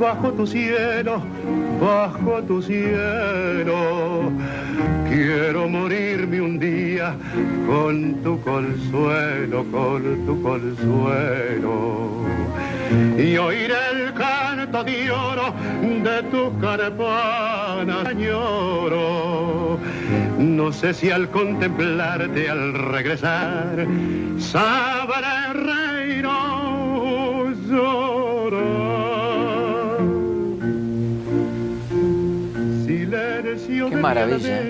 bajo tu cielo, bajo tu cielo. Quiero morirme un día con tu consuelo, con tu consuelo. Y oír el canto de oro de tu carapana, señor No sé si al contemplarte, al regresar, sabré reino Qué maravilla.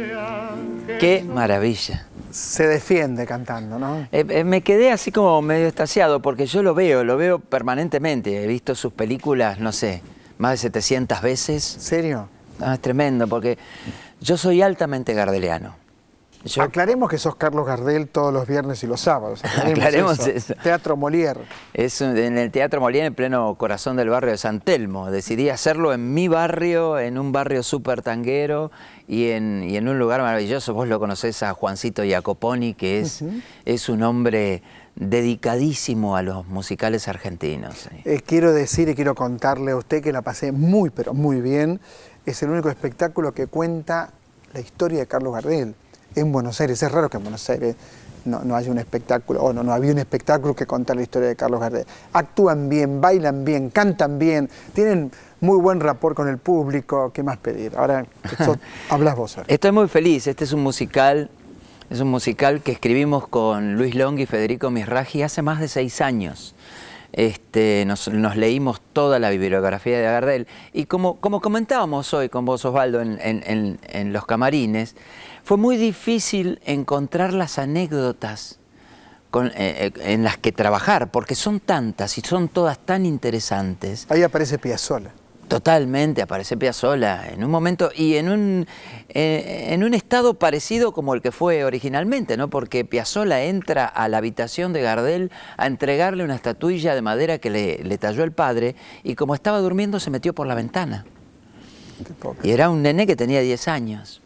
Qué maravilla. Se defiende cantando, ¿no? Eh, eh, me quedé así como medio estasiado porque yo lo veo, lo veo permanentemente. He visto sus películas, no sé, más de 700 veces. ¿Serio? Ah, es tremendo porque yo soy altamente gardeliano. Aclaremos que sos Carlos Gardel todos los viernes y los sábados. Teatro Molière. Es en el Teatro Molière, en pleno corazón del barrio de San Telmo. Decidí hacerlo en mi barrio, en un barrio súper tanguero y en, un lugar maravilloso. Vos lo conocés a Juancito Iacoponi, que es, un hombre dedicadísimo a los musicales argentinos. Eh, quiero decir y quiero contarle a usted que la pasé muy, pero muy bien. Es el único espectáculo que cuenta la historia de Carlos Gardel en Buenos Aires. Es raro que en Buenos Aires no, no haya un espectáculo, o no, no había un espectáculo que contar la historia de Carlos Gardel. Actúan bien, bailan bien, cantan bien, tienen muy buen rapor con el público. ¿Qué más pedir? Ahora hablas vos. Estoy muy feliz. Este es un musical. Es un musical que escribimos con Luis Long y Federico Misraji hace más de seis años. Este, nos, leímos toda la bibliografía de Gardel y como, comentábamos hoy con vos Osvaldo en, en, en, los camarines, fue muy difícil encontrar las anécdotas con, eh, eh, en las que trabajar, porque son tantas y son todas tan interesantes. Ahí aparece Piazzolla. Totalmente, aparece Piazzola en un momento y en un, eh, en un estado parecido como el que fue originalmente, ¿no? porque Piazzola entra a la habitación de Gardel a entregarle una estatuilla de madera que le, talló el padre y como estaba durmiendo se metió por la ventana. y era un nene que tenía 10 años.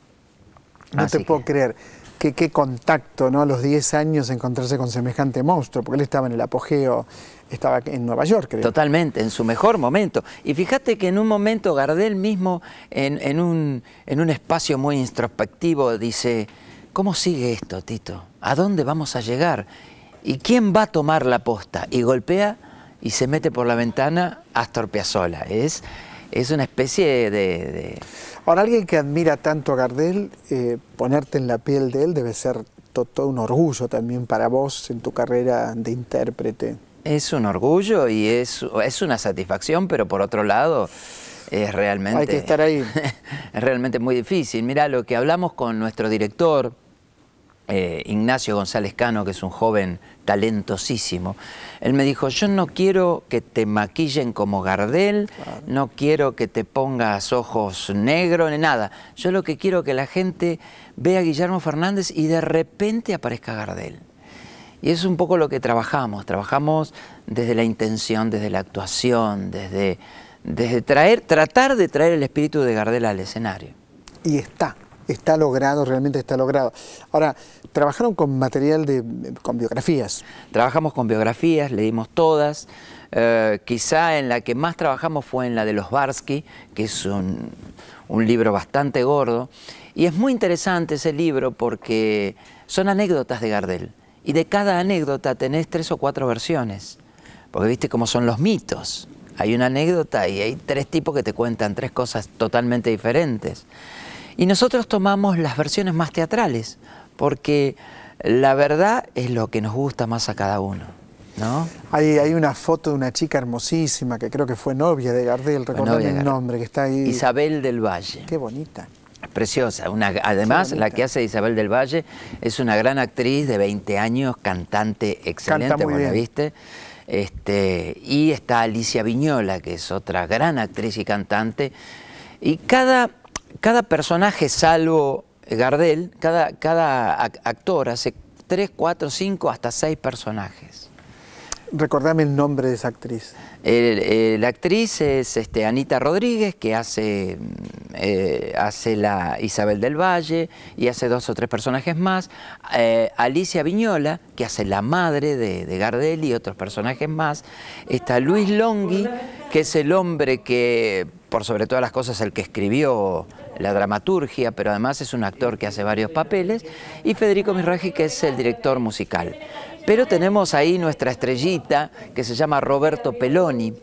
No te puedo creer. Qué, qué contacto, ¿no? A los 10 años encontrarse con semejante monstruo, porque él estaba en el apogeo estaba en Nueva York, creo. Totalmente, en su mejor momento. Y fíjate que en un momento Gardel mismo, en, un, espacio muy introspectivo, dice, ¿cómo sigue esto, Tito? ¿A dónde vamos a llegar? ¿Y quién va a tomar la posta? Y golpea y se mete por la ventana Astor Piazzolla. Es, una especie de, Ahora, alguien que admira tanto a Gardel, eh, ponerte en la piel de él debe ser todo un orgullo también para vos en tu carrera de intérprete. Es un orgullo y es, una satisfacción, pero por otro lado es realmente... estar ahí. realmente muy difícil. Mira, lo que hablamos con nuestro director, eh, Ignacio González Cano, que es un joven talentosísimo, él me dijo, yo no quiero que te maquillen como Gardel, no quiero que te pongas ojos negros, ni nada. Yo lo que quiero que la gente vea a Guillermo Fernández y de repente aparezca Gardel. Y es un poco lo que trabajamos, trabajamos desde la intención, desde la actuación, desde, tratar de traer el espíritu de Gardel al escenario. Y está, está logrado, realmente está logrado. Ahora, trabajaron con material de, con biografías. Trabajamos con biografías, leímos todas. Eh, quizá en la que más trabajamos fue en la de los Barsky, que es un libro bastante gordo. Y es muy interesante ese libro porque son anécdotas de Gardel. Y de cada anécdota tenés tres o cuatro versiones, porque viste cómo son los mitos. Hay una anécdota y hay tres tipos que te cuentan tres cosas totalmente diferentes. Y nosotros tomamos las versiones más teatrales, porque la verdad es lo que nos gusta más a cada uno. ¿No? Hay, una foto de una chica hermosísima que creo que fue novia de Gardel, recuerdo el nombre que está ahí. Isabel del Valle. Qué bonita preciosa. además, la que hace Isabel del Valle es una gran actriz de 20 años, cantante excelente, Canta viste. Este, y está Alicia Viñola, que es otra gran actriz y cantante. Y cada, cada personaje, salvo Gardel, cada, cada actor hace tres, cuatro, cinco, hasta seis personajes. Recordame el nombre de esa actriz. la actriz es este, Anita Rodríguez, que hace eh, hace la Isabel del Valle y hace dos o tres personajes más. Eh, Alicia Viñola, que hace la madre de, Gardelli y otros personajes más. Está Luis Longhi, que es el hombre que, por sobre todas las cosas, el que escribió la dramaturgia, pero además es un actor que hace varios papeles. Y Federico Mirraji, que es el director musical. Pero tenemos ahí nuestra estrellita, que se llama Roberto Peloni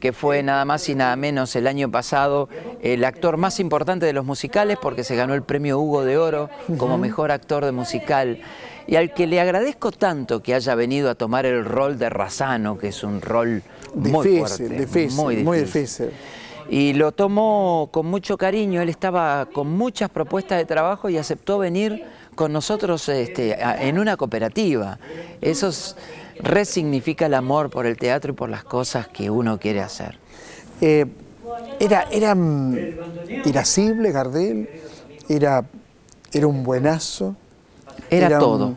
que fue nada más y nada menos el año pasado el actor más importante de los musicales porque se ganó el premio Hugo de Oro como mejor actor de musical. Y al que le agradezco tanto que haya venido a tomar el rol de Razano, que es un rol muy fuerte, muy difícil. y lo tomó con mucho cariño. Él estaba con muchas propuestas de trabajo y aceptó venir con nosotros este, en una cooperativa. Esos resignifica el amor por el teatro y por las cosas que uno quiere hacer. Eh, era, era mm, irascible Gardel, era, era un buenazo. Era, todo.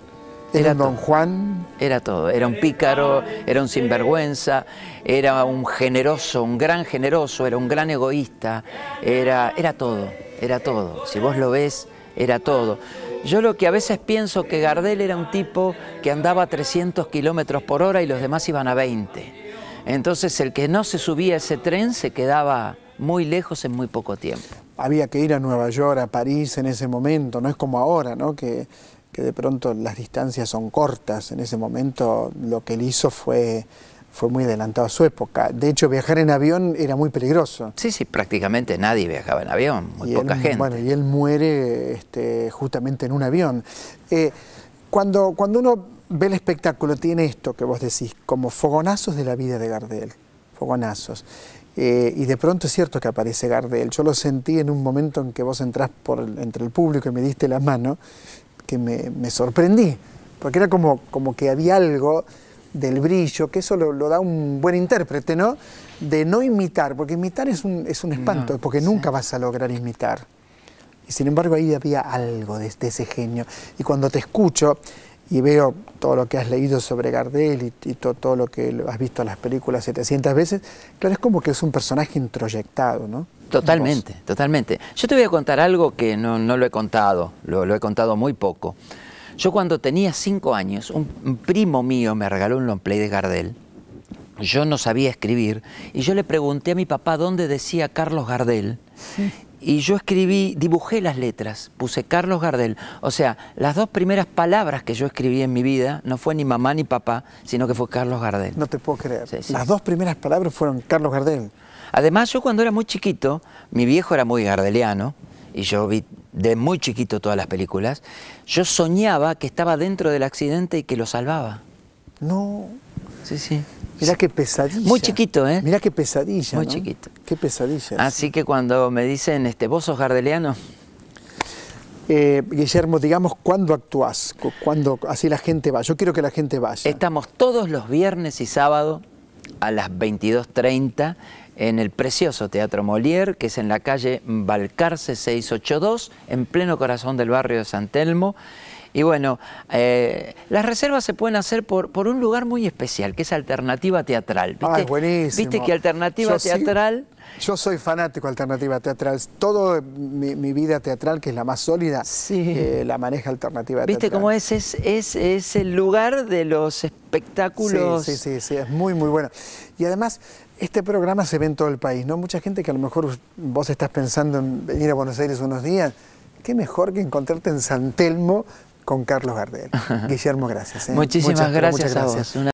era, Don Juan. Era todo. Era un pícaro, era un sinvergüenza, era un generoso, un gran generoso, era un gran egoísta, era, era todo, era todo. Si vos lo ves, era todo. Yo lo que a veces pienso que Gardel era un tipo que andaba a 300 kilómetros por hora y los demás iban a 20. Entonces el que no se subía a ese tren se quedaba muy lejos en muy poco tiempo. Había que ir a Nueva York, a París en ese momento, no es como ahora, ¿no? Que, que de pronto las distancias son cortas. En ese momento lo que él hizo fue fue muy adelantado a su época. De hecho, viajar en avión era muy peligroso. Sí, sí, prácticamente nadie viajaba en avión, muy poca él, gente. Bueno, y él muere este, justamente en un avión. Eh, cuando, cuando uno ve el espectáculo, tiene esto que vos decís, como fogonazos de la vida de Gardel, fogonazos. Eh, y de pronto es cierto que aparece Gardel. Yo lo sentí en un momento en que vos entrás por entre el público y me diste la mano, que me, me sorprendí, porque era como, como que había algo del brillo, que eso lo, da un buen intérprete, ¿no? De no imitar, porque imitar es un, espanto, porque nunca vas a lograr imitar. Y sin embargo ahí había algo de, ese genio. Y cuando te escucho y veo todo lo que has leído sobre Gardel y, todo lo que has visto en las películas 700 veces, claro, es como que es un personaje introyectado, ¿no? Totalmente, totalmente. Yo te voy a contar algo que no, no lo he contado, lo he contado muy poco. Yo cuando tenía cinco años, un, primo mío me regaló un long play de Gardel. Yo no sabía escribir y yo le pregunté a mi papá dónde decía Carlos Gardel. Y yo escribí, dibujé las letras, puse Carlos Gardel. O sea, las dos primeras palabras que yo escribí en mi vida no fue ni mamá ni papá, sino que fue Carlos Gardel. No te puedo creer. Las dos primeras palabras fueron Carlos Gardel. Además, yo cuando era muy chiquito, mi viejo era muy gardeliano, y yo vi de muy chiquito todas las películas, yo soñaba que estaba dentro del accidente y que lo salvaba. No. Sí, sí. Mirá qué pesadilla. Muy chiquito, ¿eh? Mirá qué pesadilla. Muy chiquito. Qué pesadilla. Así que cuando me dicen, este, vos sos gardeliano. Eh, Guillermo, digamos, ¿cuándo actuás? cuando así la gente va? Yo quiero que la gente vaya. Estamos todos los viernes y sábado a las 22.30 en el precioso Teatro Molière, que es en la calle Valcarce 682, en pleno corazón del barrio de San Telmo. Y bueno, eh, las reservas se pueden hacer por, por un lugar muy especial, que es Alternativa Teatral. ¿Viste? Ay, buenísimo. Viste que Alternativa Teatral... yo soy fanático de Alternativa Teatral. Toda mi, vida teatral, que es la más sólida, eh, la maneja Alternativa Teatral. ¿Viste cómo es? Es, es, el lugar de los espectáculos. Sí, sí, sí, sí, es muy, muy bueno. Y además... Este programa se ve en todo el país, ¿no? Mucha gente que a lo mejor vos estás pensando en venir a Buenos Aires unos días, qué mejor que encontrarte en San Telmo con Carlos Gardel. Guillermo, gracias. ¿eh? Muchísimas gracias, a vos.